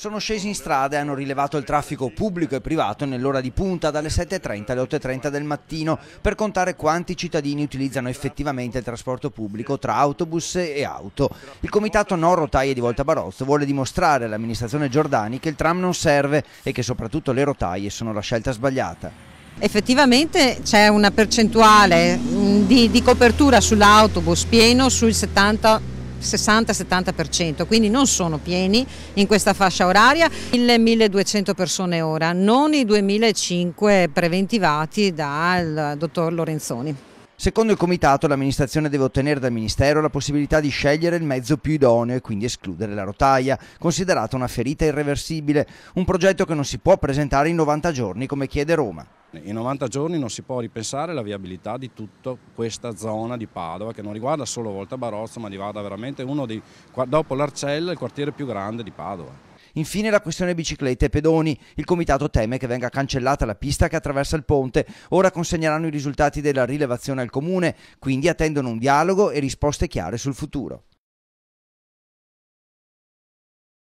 sono scesi in strada e hanno rilevato il traffico pubblico e privato nell'ora di punta dalle 7.30 alle 8.30 del mattino per contare quanti cittadini utilizzano effettivamente il trasporto pubblico tra autobus e auto. Il comitato No Rotaie di Volta Barozzo vuole dimostrare all'amministrazione Giordani che il tram non serve e che soprattutto le rotaie sono la scelta sbagliata. Effettivamente c'è una percentuale mm, di, di copertura sull'autobus pieno sul 70 60-70%, quindi non sono pieni in questa fascia oraria, 1000-1200 persone ora, non i 2005 preventivati dal dottor Lorenzoni. Secondo il comitato l'amministrazione deve ottenere dal Ministero la possibilità di scegliere il mezzo più idoneo e quindi escludere la rotaia, considerata una ferita irreversibile, un progetto che non si può presentare in 90 giorni come chiede Roma. In 90 giorni non si può ripensare la viabilità di tutta questa zona di Padova che non riguarda solo Volta Barozzo ma riguarda veramente uno dei, dopo l'Arcella, il quartiere più grande di Padova. Infine la questione biciclette e pedoni. Il comitato teme che venga cancellata la pista che attraversa il ponte. Ora consegneranno i risultati della rilevazione al comune, quindi attendono un dialogo e risposte chiare sul futuro.